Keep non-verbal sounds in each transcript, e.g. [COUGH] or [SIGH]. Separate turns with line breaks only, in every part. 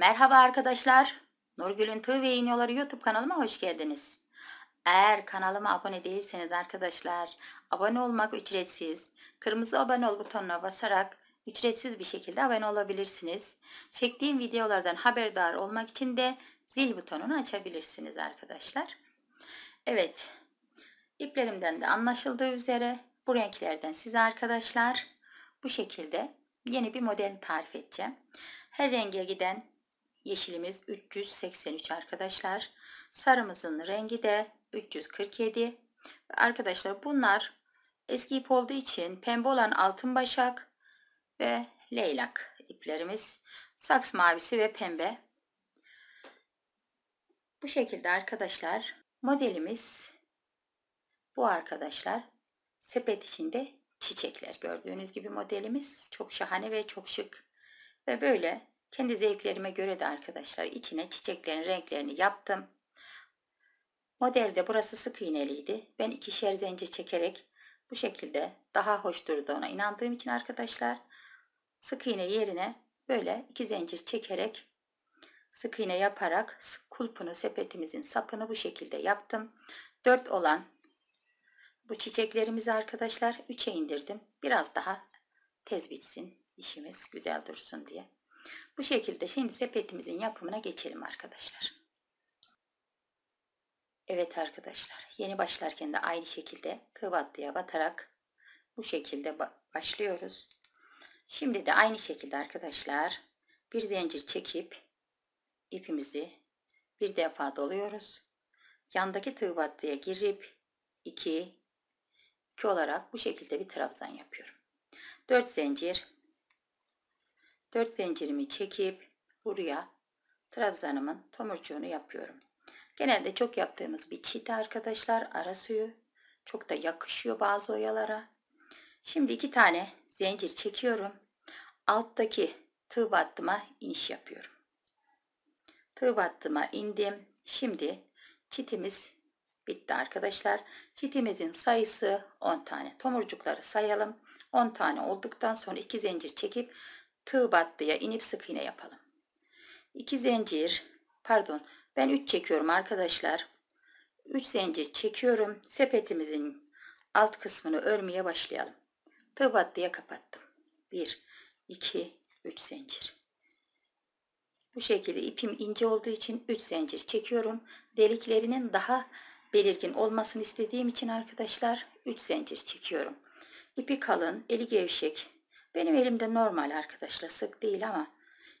Merhaba arkadaşlar. Nurgül'ün Tığ ve İğniyorları YouTube kanalıma hoş geldiniz. Eğer kanalıma abone değilseniz arkadaşlar, abone olmak ücretsiz. Kırmızı abone ol butonuna basarak ücretsiz bir şekilde abone olabilirsiniz. Çektiğim videolardan haberdar olmak için de zil butonunu açabilirsiniz arkadaşlar. Evet, iplerimden de anlaşıldığı üzere bu renklerden size arkadaşlar bu şekilde yeni bir model tarif edeceğim. Her renge giden Yeşilimiz 383 arkadaşlar. Sarımızın rengi de 347. Arkadaşlar bunlar eski ip olduğu için pembe olan altın başak ve leylak iplerimiz. Saks mavisi ve pembe. Bu şekilde arkadaşlar modelimiz bu arkadaşlar sepet içinde çiçekler gördüğünüz gibi modelimiz çok şahane ve çok şık ve böyle kendi zevklerime göre de arkadaşlar içine çiçeklerin renklerini yaptım. Modelde burası sık iğneliydi. Ben ikişer zence çekerek bu şekilde daha hoş durduğuna inandığım için arkadaşlar sık iğne yerine böyle iki zincir çekerek sık iğne yaparak sık kulpunu sepetimizin sapını bu şekilde yaptım. 4 olan bu çiçeklerimizi arkadaşlar 3'e indirdim. Biraz daha tez bitsin işimiz güzel dursun diye. Bu şekilde şimdi sepetimizin yapımına geçelim arkadaşlar. Evet arkadaşlar yeni başlarken de aynı şekilde kıvatlıya batarak bu şekilde başlıyoruz. Şimdi de aynı şekilde arkadaşlar bir zincir çekip ipimizi bir defa doluyoruz. Yandaki tığ battıya girip 2 2 olarak bu şekilde bir trabzan yapıyorum. 4 zincir 4 zincirimi çekip buraya trabzanımın tomurcuğunu yapıyorum. Genelde çok yaptığımız bir çit arkadaşlar ara suyu. Çok da yakışıyor bazı oyalara. Şimdi iki tane zincir çekiyorum. Alttaki tığ battıma iniş yapıyorum. Tığ battıma indim. Şimdi çitimiz bitti arkadaşlar. Çitimizin sayısı 10 tane. Tomurcukları sayalım. 10 tane olduktan sonra 2 zincir çekip tığ battıya inip sık iğne yapalım. İki zincir pardon ben üç çekiyorum arkadaşlar. Üç zincir çekiyorum. Sepetimizin alt kısmını örmeye başlayalım. Tığ battıya kapattım. Bir, iki, üç zincir. Bu şekilde ipim ince olduğu için üç zincir çekiyorum. Deliklerinin daha belirgin olmasını istediğim için arkadaşlar üç zincir çekiyorum. İpi kalın, eli gevşek benim elimde normal arkadaşlar sık değil ama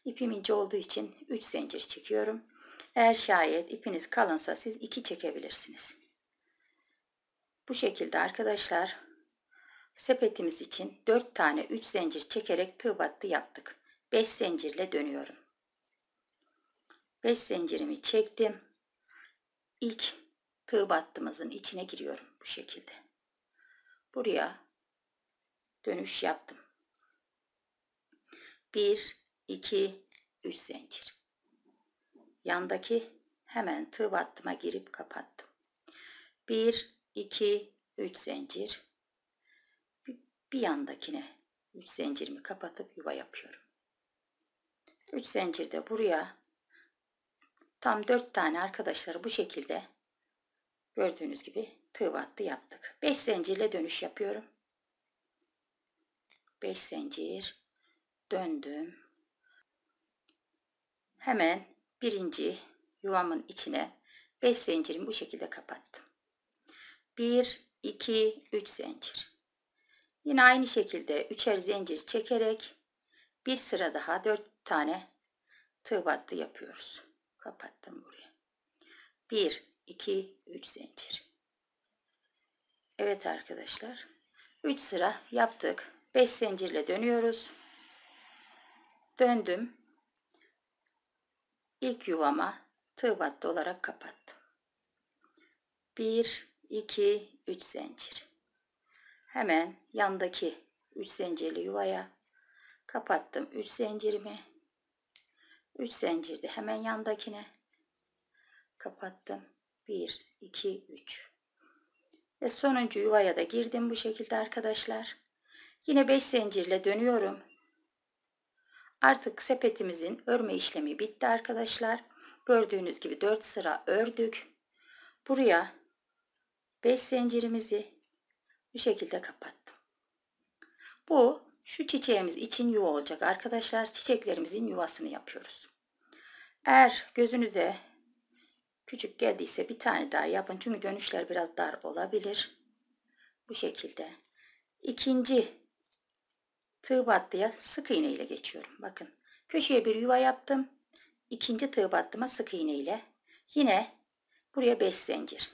ipim ince olduğu için 3 zincir çekiyorum. Eğer şayet ipiniz kalınsa siz 2 çekebilirsiniz. Bu şekilde arkadaşlar sepetimiz için 4 tane 3 zincir çekerek tığ battı yaptık. 5 zincirle dönüyorum. 5 zincirimi çektim. İlk tığ battımızın içine giriyorum bu şekilde. Buraya dönüş yaptım. 1, 2, 3 zincir. Yandaki hemen tığ battıma girip kapattım. 1, 2, 3 zincir. Bir, bir yandakine 3 zincirimi kapatıp yuva yapıyorum. 3 zincirde buraya tam 4 tane arkadaşları bu şekilde gördüğünüz gibi tığ battı yaptık. 5 zincirle dönüş yapıyorum. 5 zincir döndüm. Hemen birinci yuvamın içine 5 zincirimi bu şekilde kapattım. 1, 2, 3 zincir. Yine aynı şekilde üçer zincir çekerek bir sıra daha 4 tane tığ battı yapıyoruz. Kapattım buraya. 1, 2, 3 zincir. Evet arkadaşlar. 3 sıra yaptık. 5 zincirle dönüyoruz. Döndüm. İlk yuvama tığ battı olarak kapattım. 1, 2, 3 zincir. Hemen yandaki 3 zincirli yuvaya kapattım 3 zincirimi. 3 zincirde hemen yandakine kapattım. 1, 2, 3. Ve sonuncu yuvaya da girdim bu şekilde arkadaşlar. Yine 5 zincirle dönüyorum. Artık sepetimizin örme işlemi bitti arkadaşlar. Gördüğünüz gibi 4 sıra ördük. Buraya 5 zincirimizi bu şekilde kapattım. Bu şu çiçeğimiz için yuva olacak arkadaşlar. Çiçeklerimizin yuvasını yapıyoruz. Eğer gözünüze küçük geldiyse bir tane daha yapın. Çünkü dönüşler biraz dar olabilir. Bu şekilde. İkinci tığ battıya sık iğne ile geçiyorum. Bakın köşeye bir yuva yaptım. İkinci tığ battıma sık iğne ile yine buraya 5 zincir.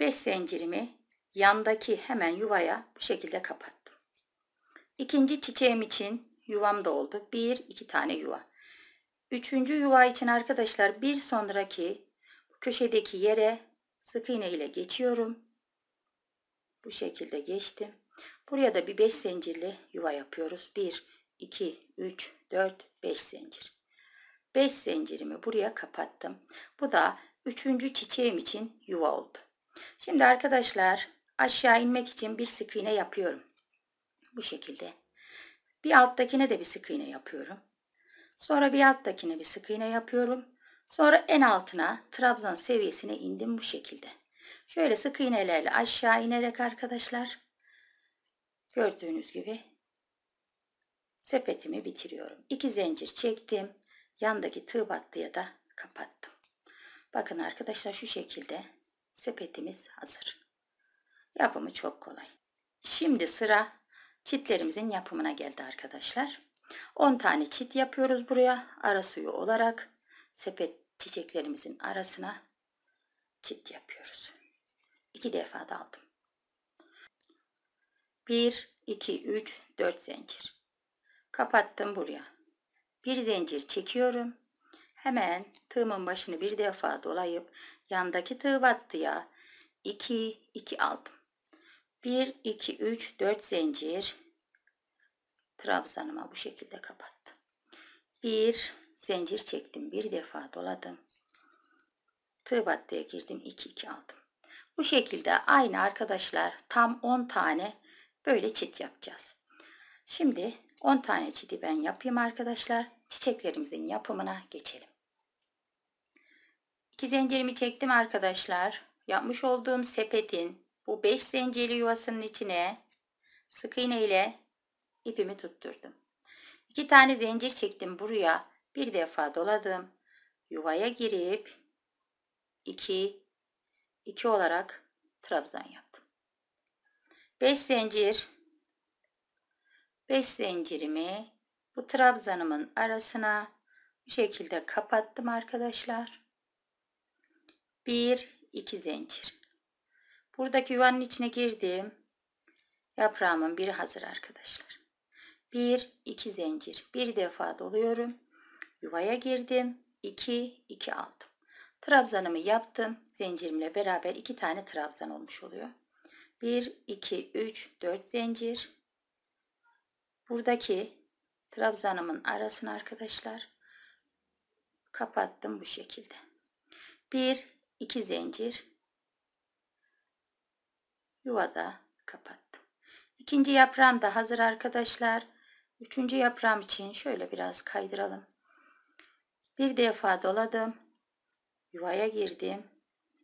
5 zincirimi yandaki hemen yuvaya bu şekilde kapattım. İkinci çiçeğim için yuvam da oldu. 1 2 tane yuva. Üçüncü yuva için arkadaşlar bir sonraki köşedeki yere sık iğne ile geçiyorum. Bu şekilde geçtim. Buraya da bir 5 zincirli yuva yapıyoruz. 1, 2, 3, 4, 5 zincir. 5 zincirimi buraya kapattım. Bu da 3. çiçeğim için yuva oldu. Şimdi arkadaşlar aşağı inmek için bir sık iğne yapıyorum. Bu şekilde. Bir alttakine de bir sık iğne yapıyorum. Sonra bir alttakine bir sık iğne yapıyorum. Sonra en altına trabzan seviyesine indim bu şekilde. Şöyle sık iğnelerle aşağı inerek arkadaşlar Gördüğünüz gibi sepetimi bitiriyorum. İki zincir çektim. Yandaki tığ battıya da kapattım. Bakın arkadaşlar şu şekilde sepetimiz hazır. Yapımı çok kolay. Şimdi sıra çitlerimizin yapımına geldi arkadaşlar. 10 tane çit yapıyoruz buraya. Ara suyu olarak sepet çiçeklerimizin arasına çit yapıyoruz. İki defa da aldım. 1 2 3 4 zincir kapattım buraya bir zincir çekiyorum hemen tığımın başını bir defa dolayıp yandaki tığ battıya 2 2 aldım 1 2 3 4 zincir trabzanıma bu şekilde kapattım bir zincir çektim bir defa doladım tığ battıya girdim 2 2 aldım bu şekilde aynı arkadaşlar tam 10 tane Böyle çit yapacağız. Şimdi 10 tane çiti ben yapayım arkadaşlar. Çiçeklerimizin yapımına geçelim. İki zincirimi çektim arkadaşlar. Yapmış olduğum sepetin bu 5 zincirli yuvasının içine sık iğne ile ipimi tutturdum. İki tane zincir çektim buraya. Bir defa doladım. Yuvaya girip 2 2 olarak trabzan yaptım. 5 zincir 5 zincirimi bu trabzanımın arasına bu şekilde kapattım arkadaşlar. 1 2 zincir. Buradaki yuvanın içine girdim. Yaprağımın biri hazır arkadaşlar. 1 2 zincir. Bir defa doluyorum. Yuvaya girdim. 2 2 aldım. Trabzanımı yaptım. Zincirimle beraber iki tane trabzan olmuş oluyor. 1, 2, 3, 4 zincir. Buradaki trabzanımın arasını arkadaşlar kapattım bu şekilde. 1, 2 zincir. Yuvada kapattım. ikinci yaprağım da hazır arkadaşlar. Üçüncü yaprağım için şöyle biraz kaydıralım. Bir defa doladım. Yuvaya girdim.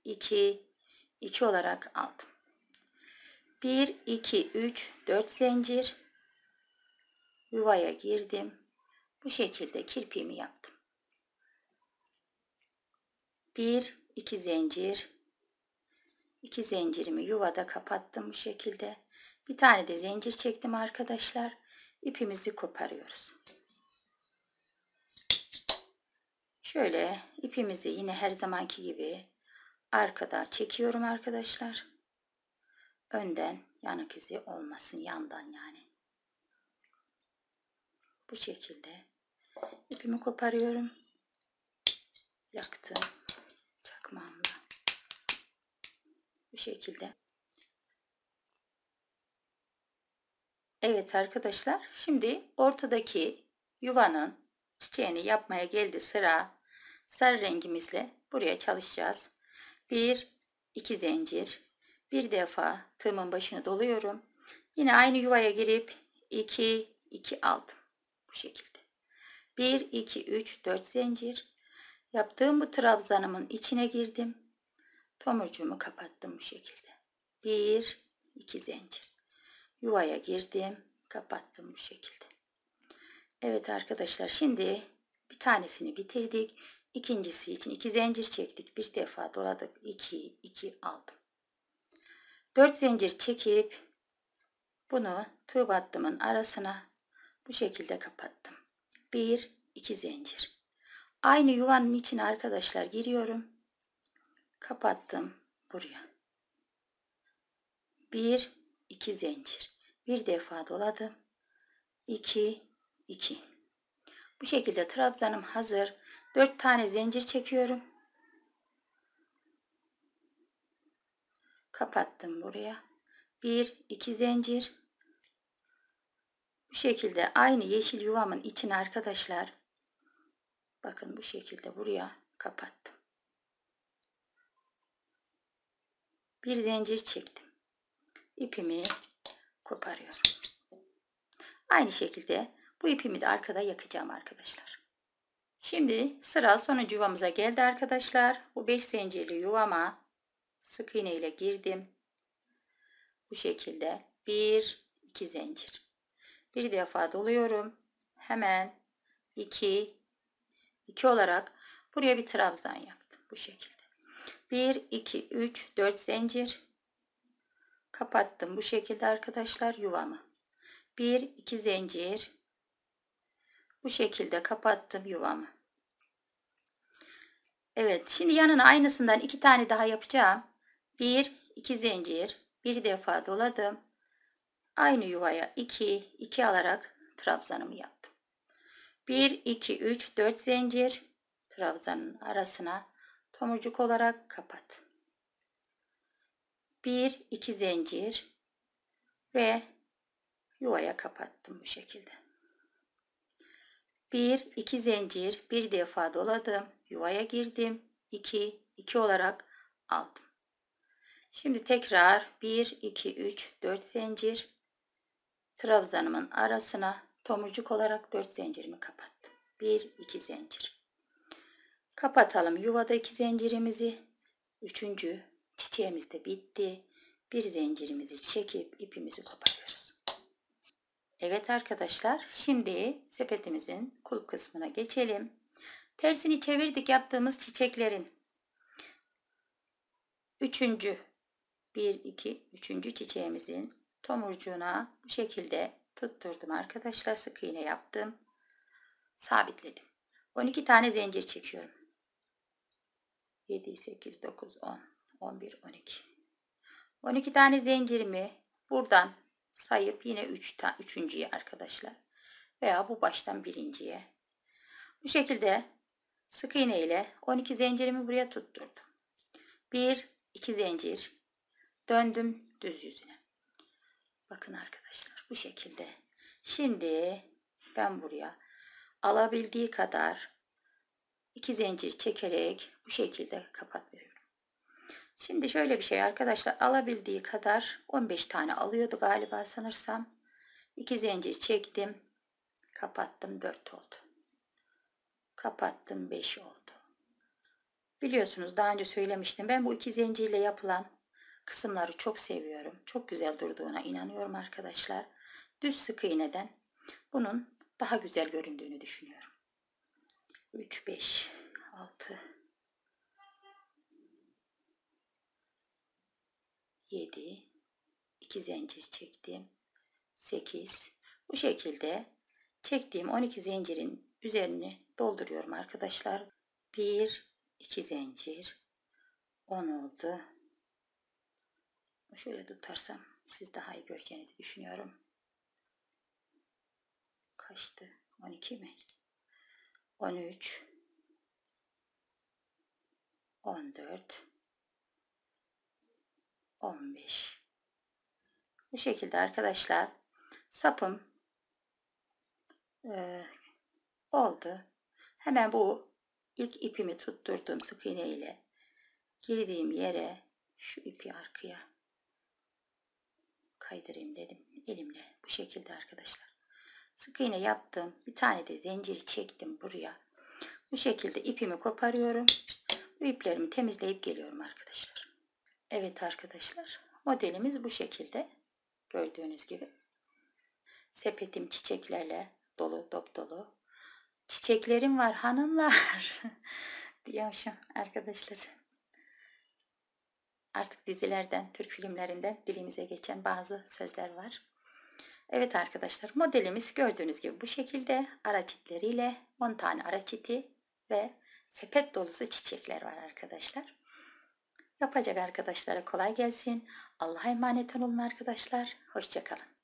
2, 2 olarak aldım. 1 2 3 4 zincir yuvaya girdim bu şekilde kirpiğimi yaptım 1 2 zincir 2 zincirimi yuvada kapattım bu şekilde bir tane de zincir çektim arkadaşlar ipimizi koparıyoruz şöyle ipimizi yine her zamanki gibi arkada çekiyorum arkadaşlar önden yanık izi olmasın yandan yani. Bu şekilde ipimi koparıyorum. Yaktım çakmağımla. Bu şekilde. Evet arkadaşlar şimdi ortadaki yuvanın çiçeğini yapmaya geldi sıra. Sarı rengimizle buraya çalışacağız. bir iki zincir bir defa tığımın başını doluyorum. Yine aynı yuvaya girip 2 2 aldım. Bu şekilde. 1 2 3 4 zincir. Yaptığım bu trabzanımın içine girdim. Tomurcuğumu kapattım bu şekilde. 1 2 zincir. Yuvaya girdim, kapattım bu şekilde. Evet arkadaşlar şimdi bir tanesini bitirdik. İkincisi için iki zincir çektik. Bir defa doladık. 2 2 aldım. 4 zincir çekip bunu tığ battımın arasına bu şekilde kapattım. 1 2 zincir. Aynı yuvanın içine arkadaşlar giriyorum. Kapattım buraya. 1 2 zincir. Bir defa doladım. 2 2. Bu şekilde trabzanım hazır. 4 tane zincir çekiyorum. kapattım buraya. 1 2 zincir. Bu şekilde aynı yeşil yuvamın içine arkadaşlar bakın bu şekilde buraya kapattım. Bir zincir çektim. İpimi koparıyorum. Aynı şekilde bu ipimi de arkada yakacağım arkadaşlar. Şimdi sıra sonuncu yuvamıza geldi arkadaşlar. Bu 5 zincirli yuvama sık iğne ile girdim. Bu şekilde bir iki zincir. Bir defa doluyorum. Hemen iki iki olarak buraya bir trabzan yaptım bu şekilde. 1 2 3 4 zincir. Kapattım bu şekilde arkadaşlar yuvamı. 1 2 zincir. Bu şekilde kapattım yuvamı. Evet şimdi yanına aynısından iki tane daha yapacağım. 1 2 zincir bir defa doladım aynı yuvaya 2 2 alarak trabzanımı yaptım 1 2 3 4 zincir trabzanın arasına tomurcuk olarak kapat 1 2 zincir ve yuvaya kapattım bu şekilde 1 2 zincir bir defa doladım yuvaya girdim 2 2 olarak aldım Şimdi tekrar 1, 2, 3, 4 zincir. Trabzanımın arasına tomurcuk olarak 4 zincirimi kapattım. 1, 2 zincir. Kapatalım yuvadaki zincirimizi. Üçüncü çiçeğimiz de bitti. Bir zincirimizi çekip ipimizi koparıyoruz. Evet arkadaşlar şimdi sepetimizin kulp kısmına geçelim. Tersini çevirdik yaptığımız çiçeklerin. Üçüncü 1, 2, 3. çiçeğimizin tomurcuğuna bu şekilde tutturdum arkadaşlar. Sık iğne yaptım. Sabitledim. 12 tane zincir çekiyorum. 7, 8, 9, 10, 11, 12. 12 tane zincirimi buradan sayıp yine 3. Üç, üçüncüye arkadaşlar. Veya bu baştan birinciye. Bu şekilde sık iğne ile 12 zincirimi buraya tutturdum. 1, 2 zincir, Döndüm düz yüzüne. Bakın arkadaşlar bu şekilde. Şimdi ben buraya alabildiği kadar iki zincir çekerek bu şekilde kapatıyorum. Şimdi şöyle bir şey arkadaşlar alabildiği kadar 15 tane alıyordu galiba sanırsam. İki zincir çektim. Kapattım 4 oldu. Kapattım 5 oldu. Biliyorsunuz daha önce söylemiştim. Ben bu iki zincirle yapılan kısımları çok seviyorum. Çok güzel durduğuna inanıyorum arkadaşlar. Düz sık iğneden bunun daha güzel göründüğünü düşünüyorum. 3, 5, 6, 7, 2 zincir çektim. 8, bu şekilde çektiğim 12 zincirin üzerini dolduruyorum arkadaşlar. 1, 2 zincir, 10 oldu. Şöyle tutarsam siz daha iyi göreceğinizi düşünüyorum. Kaçtı? 12 mi? 13 14 15 Bu şekilde arkadaşlar sapım e, oldu. Hemen bu ilk ipimi tutturduğum sık iğne ile girdiğim yere şu ipi arkaya kaydırayım dedim elimle bu şekilde arkadaşlar. Sık iğne yaptım. Bir tane de zinciri çektim buraya. Bu şekilde ipimi koparıyorum. Bu iplerimi temizleyip geliyorum arkadaşlar. Evet arkadaşlar. Modelimiz bu şekilde. Gördüğünüz gibi. Sepetim çiçeklerle dolu dop dolu. Çiçeklerim var hanımlar. [LAUGHS] diyormuşum arkadaşlar. Artık dizilerden, Türk filmlerinden dilimize geçen bazı sözler var. Evet arkadaşlar modelimiz gördüğünüz gibi bu şekilde araç itleriyle 10 tane araç iti ve sepet dolusu çiçekler var arkadaşlar. Yapacak arkadaşlara kolay gelsin. Allah'a emanet olun arkadaşlar. Hoşçakalın.